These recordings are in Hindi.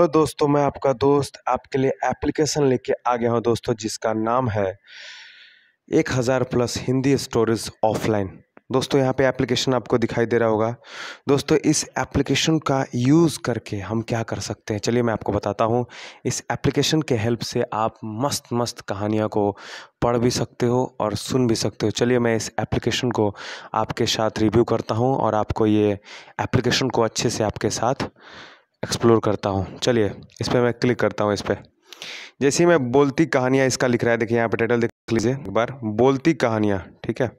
तो दोस्तों मैं आपका दोस्त आपके लिए एप्लीकेशन लेके आ गया हूँ दोस्तों जिसका नाम है एक हज़ार प्लस हिंदी स्टोरेज ऑफलाइन दोस्तों यहाँ पे एप्लीकेशन आपको दिखाई दे रहा होगा दोस्तों इस एप्लीकेशन का यूज़ करके हम क्या कर सकते हैं चलिए मैं आपको बताता हूँ इस एप्लीकेशन के हेल्प से आप मस्त मस्त कहानियाँ को पढ़ भी सकते हो और सुन भी सकते हो चलिए मैं इस एप्लीकेशन को आपके साथ रिव्यू करता हूँ और आपको ये एप्लीकेशन को अच्छे से आपके साथ एक्सप्लोर करता हूँ चलिए इस पर मैं क्लिक करता हूँ इस पर जैसे ही मैं बोलती कहानियाँ इसका लिख रहा है देखिए यहाँ पे टाइटल देख लीजिए एक बार बोलती कहानियाँ ठीक है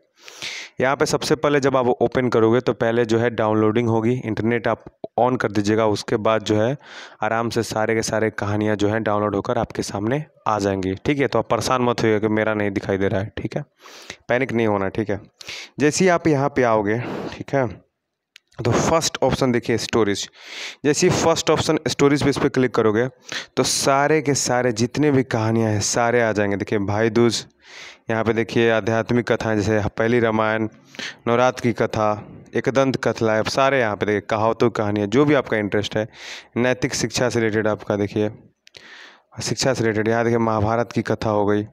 यहाँ पे सबसे पहले जब आप ओपन करोगे तो पहले जो है डाउनलोडिंग होगी इंटरनेट आप ऑन कर दीजिएगा उसके बाद जो है आराम से सारे के सारे कहानियाँ जो है डाउनलोड होकर आपके सामने आ जाएंगी ठीक है तो आप परेशान मत होइए कि मेरा नहीं दिखाई दे रहा है ठीक है पैनिक नहीं होना ठीक है जैसे ही आप यहाँ पे आओगे ठीक है तो फर्स्ट ऑप्शन देखिए स्टोरेज जैसे फर्स्ट ऑप्शन स्टोरेज पे इस पर क्लिक करोगे तो सारे के सारे जितने भी कहानियाँ हैं सारे आ जाएंगे देखिए भाई दूज यहाँ पे देखिए आध्यात्मिक कथाएँ जैसे पहली रामायण नवरात की कथा एकदंत कथला है सारे यहाँ पे देखिए कहावतों की कहानियाँ जो भी आपका इंटरेस्ट है नैतिक शिक्षा से रिलेटेड आपका देखिए शिक्षा से रिलेटेड यहाँ देखिए महाभारत की कथा हो गई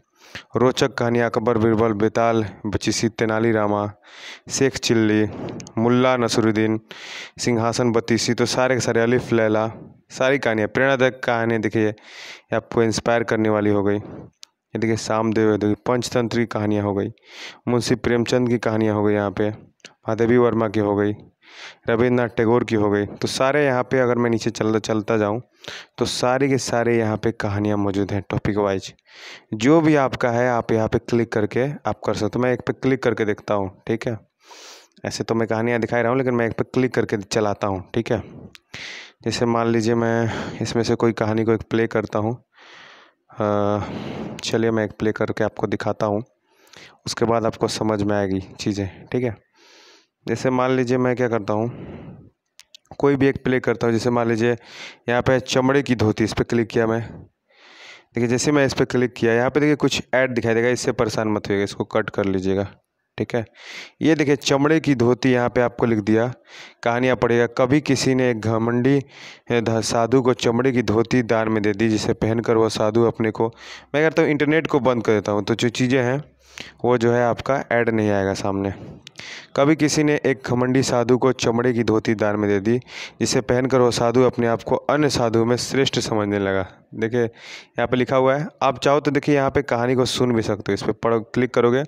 रोचक कहानियाँ अकबर बिरबल बेताल बचीसी तेनालीरामा शेख चिल्ली मुल्ला नसरुद्दीन सिंहासन बतीसी तो सारे के सारे अलिफ लैला सारी कहानियाँ प्रेरणादायक कहानियाँ देखिए आपको इंस्पायर करने वाली हो गई ये देखिए सामदेव देखिए पंचतंत्र की कहानियाँ हो गई मुंशी प्रेमचंद की कहानियाँ हो गई यहाँ पे महादेवी वर्मा की हो गई रविन्द्रनाथ टैगोर की हो गई तो सारे यहाँ पे अगर मैं नीचे चलता चलता जाऊँ तो सारे के सारे यहाँ पे कहानियाँ मौजूद हैं टॉपिक वाइज जो भी आपका है आप यहाँ पे क्लिक करके आप कर सकते हो तो मैं एक पे क्लिक करके देखता हूँ ठीक है ऐसे तो मैं कहानियाँ दिखाई रहा हूँ लेकिन मैं एक पे क्लिक करके चलाता हूँ ठीक है जैसे मान लीजिए मैं इसमें से कोई कहानी को एक प्ले करता हूँ चलिए मैं एक प्ले करके आपको दिखाता हूँ उसके बाद आपको समझ में आएगी चीज़ें ठीक है जैसे मान लीजिए मैं क्या करता हूँ कोई भी एक प्ले करता हूँ जैसे मान लीजिए यहाँ पे चमड़े की धोती इस पर क्लिक किया मैं देखिए जैसे मैं इस पर क्लिक किया यहाँ पे देखिए कुछ ऐड दिखाई देगा इससे परेशान मत होइएगा इसको कट कर लीजिएगा ठीक है ये देखिए चमड़े की धोती यहाँ पे आपको लिख दिया कहानियाँ पड़ेगा कभी किसी ने एक घमंडी साधु को चमड़े की धोती दान में दे दी जिसे पहनकर वह साधु अपने को मैं कहता हूँ इंटरनेट को बंद कर देता हूँ तो जो चीज़ें हैं वो जो है आपका ऐड नहीं आएगा सामने कभी किसी ने एक घमंडी साधु को चमड़े की धोती दान में दे दी जिसे पहनकर वह साधु अपने आप को अन्य साधु में श्रेष्ठ समझने लगा देखिए यहाँ पे लिखा हुआ है आप चाहो तो देखिए यहाँ पे कहानी को सुन भी सकते हो इस पर पढ़ क्लिक करोगे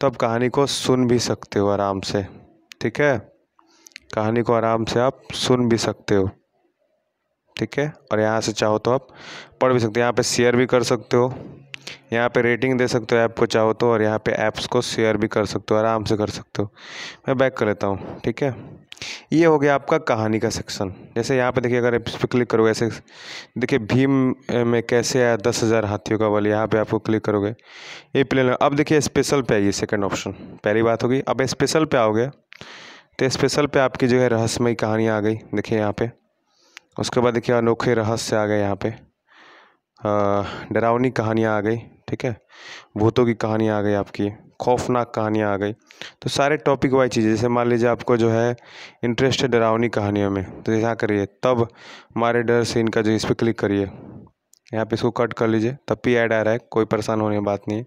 तो आप कहानी को सुन भी सकते हो आराम से ठीक है कहानी को आराम से आप सुन भी सकते हो ठीक है और यहाँ से चाहो तो आप पढ़ भी सकते हो यहाँ पर शेयर भी कर सकते हो यहाँ पे रेटिंग दे सकते हो ऐप को चाहो तो और यहाँ पे ऐप्स को शेयर भी कर सकते हो आराम से कर सकते हो मैं बैक कर लेता हूँ ठीक है ये हो गया आपका कहानी का सेक्शन जैसे यहाँ पे देखिए अगर इस पर क्लिक करोगे ऐसे देखिए भीम में कैसे आया दस हज़ार हाथियों का बल यहाँ पे आपको क्लिक करोगे ये प्लेन अब देखिए स्पेशल पे आइए सेकंड ऑप्शन पहली बात होगी अब स्पेशल पे आओगे तो स्पेशल पे आपकी जो है रहस्यमय कहानियाँ आ गई देखिए यहाँ पे उसके बाद देखिए अनोखे रहस्य आ गए यहाँ पे डरावनी कहानियाँ आ गई ठीक है भूतों की कहानियाँ आ गई आपकी खौफनाक कहानियाँ आ गई तो सारे टॉपिक वाइज चीज़ें जैसे मान लीजिए आपको जो है इंटरेस्ट है डरावनी कहानियों में तो यहाँ करिए तब मारे डर से इनका जो इस पर क्लिक करिए यहाँ पे इसको कट कर लीजिए तब भी ऐड आ रहा है कोई परेशान होने की बात नहीं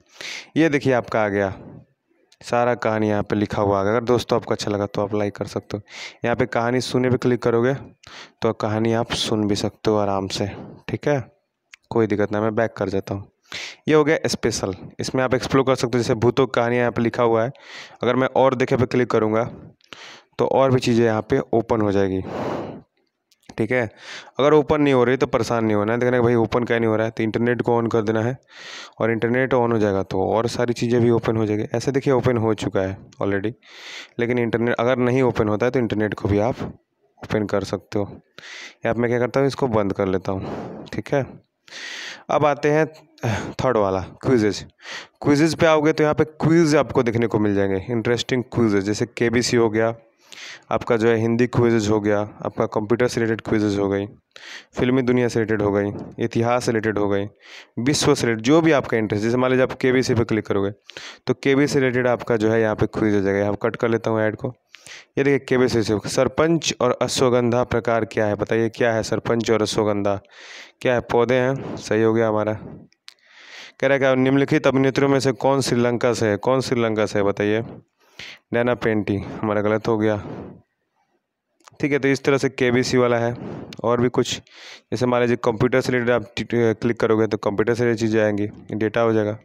ये देखिए आपका आ गया सारा कहानी यहाँ पे लिखा हुआ है अगर दोस्तों आपको अच्छा लगा तो आप लाइक कर सकते हो यहाँ पे कहानी सुनने पे क्लिक करोगे तो कहानी आप सुन भी सकते हो आराम से ठीक है कोई दिक्कत नहीं मैं बैक कर जाता हूँ ये हो गया स्पेशल इसमें आप एक्सप्लोर कर सकते हो जैसे भूतों की कहानियाँ यहाँ पर लिखा हुआ है अगर मैं और देखे पर क्लिक करूँगा तो और भी चीज़ें यहाँ पे ओपन हो जाएगी ठीक है अगर ओपन नहीं हो रही तो परेशान नहीं होना है देखना भाई ओपन क्या नहीं हो रहा है तो इंटरनेट को ऑन कर देना है और इंटरनेट ऑन हो जाएगा तो और सारी चीज़ें भी ओपन हो जाएगी ऐसे देखिए ओपन हो चुका है ऑलरेडी लेकिन इंटरनेट अगर नहीं ओपन होता है तो इंटरनेट को भी आप ओपन कर सकते हो या मैं क्या करता हूँ इसको बंद कर लेता हूँ ठीक है अब आते हैं थर्ड वाला क्विजेज क्विजेज पे आओगे तो यहाँ पे क्विज आपको देखने को मिल जाएंगे इंटरेस्टिंग क्विजेज जैसे के हो गया आपका जो है हिंदी क्विजेज हो गया आपका कंप्यूटर से रिलेटेड क्विजेज हो गई फिल्मी दुनिया से रिलेटेड हो गई इतिहास से रिलेटेड हो गई विश्व से रिलेटेड जो भी आपका इंटरेस्ट जैसे मान लीजिए आप के बी सी पर क्लिक करोगे तो के बी से रिलेटेड आपका जो है यहाँ पे क्विज हो जाएगा यहाँ कट कर लेता हूँ ऐड को ये देखिए केबे से सरपंच और अश्वगंधा प्रकार क्या है बताइए क्या है सरपंच और अश्वगंधा क्या है पौधे हैं सही हो गया हमारा कह रहा है निम्नलिखित अभिनेत्रियों में से कौन श्रीलंका से है कौन श्रीलंका से है बताइए नैना पेंटी हमारा गलत हो गया ठीक है तो इस तरह से के वाला है और भी कुछ जैसे मान लीजिए कंप्यूटर से रिलेटेड आप क्लिक करोगे तो कंप्यूटर से रिलेटेड चीज़ें आएंगी डेटा हो जाएगा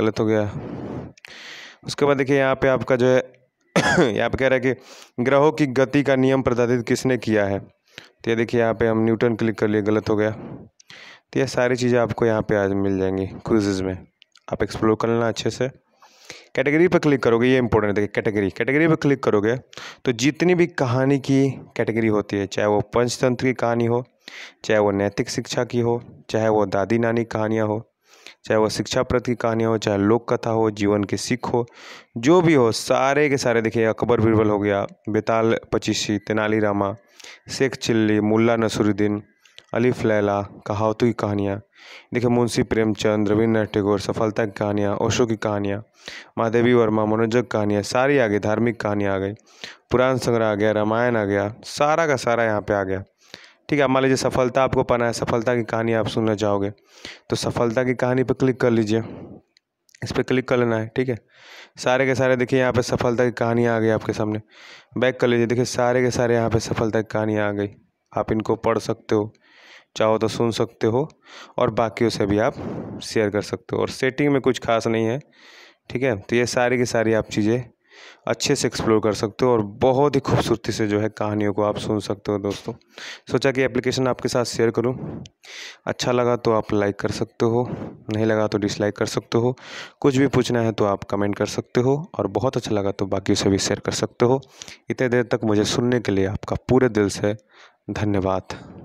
गलत हो गया उसके बाद देखिए यहाँ पे आपका जो है यहाँ पे कह रहा है कि ग्रहों की गति का नियम प्रदर्शित किसने किया है तो ये देखिए यहाँ पे हम न्यूटन क्लिक कर लिए गलत हो गया तो ये सारी चीज़ें आपको यहाँ पे आज मिल जाएंगी क्विजेज में आप एक्सप्लोर कर लेना अच्छे से कैटेगरी पर क्लिक करोगे ये इंपॉर्टेंट देखिए कैटेगरी कैटेगरी पर क्लिक करोगे तो जितनी भी कहानी की कैटेगरी होती है चाहे वो पंचतंत्र की कहानी हो चाहे वो नैतिक शिक्षा की हो चाहे वो दादी नानी कहानियाँ हो चाहे वह शिक्षा प्रद की कहानियाँ हो चाहे लोक कथा हो जीवन के सिख हो जो भी हो सारे के सारे देखिए अकबर बीरबल हो गया बेताल पचीसी तेनालीरामा शेख चिल्ली मुल्ला नसरुद्दीन अली फलैला कहावतों की कहानियाँ देखिए मुंशी प्रेमचंद रविन्द्रनाथ टैगोर सफलता की कहानियाँ ओशो की कहानियाँ महादेवी वर्मा मनोजक कहानियाँ सारी आ गई धार्मिक कहानियाँ आ गई पुराण संग्रह आ गया रामायण आ गया सारा का सारा यहाँ पे आ गया ठीक है आप मान लीजिए सफलता आपको पाना है सफलता की कहानी आप सुनना चाहोगे तो सफलता की कहानी पर क्लिक कर लीजिए इस पर क्लिक कर लेना है ठीक है सारे के सारे देखिए यहाँ पे सफलता की कहानियाँ आ गई आपके सामने बैक कर लीजिए देखिए सारे के सारे यहाँ पे सफलता की कहानियाँ आ गई आप इनको पढ़ सकते हो चाहो तो सुन सकते हो और बाकियों से भी आप शेयर कर सकते हो और सेटिंग में कुछ खास नहीं है ठीक है तो ये सारी की सारी आप चीज़ें अच्छे से एक्सप्लोर कर सकते हो और बहुत ही खूबसूरती से जो है कहानियों को आप सुन सकते हो दोस्तों सोचा कि एप्लीकेशन आपके साथ शेयर करूं अच्छा लगा तो आप लाइक कर सकते हो नहीं लगा तो डिसलाइक कर सकते हो कुछ भी पूछना है तो आप कमेंट कर सकते हो और बहुत अच्छा लगा तो बाकी से भी शेयर कर सकते हो इतने देर तक मुझे सुनने के लिए आपका पूरे दिल से धन्यवाद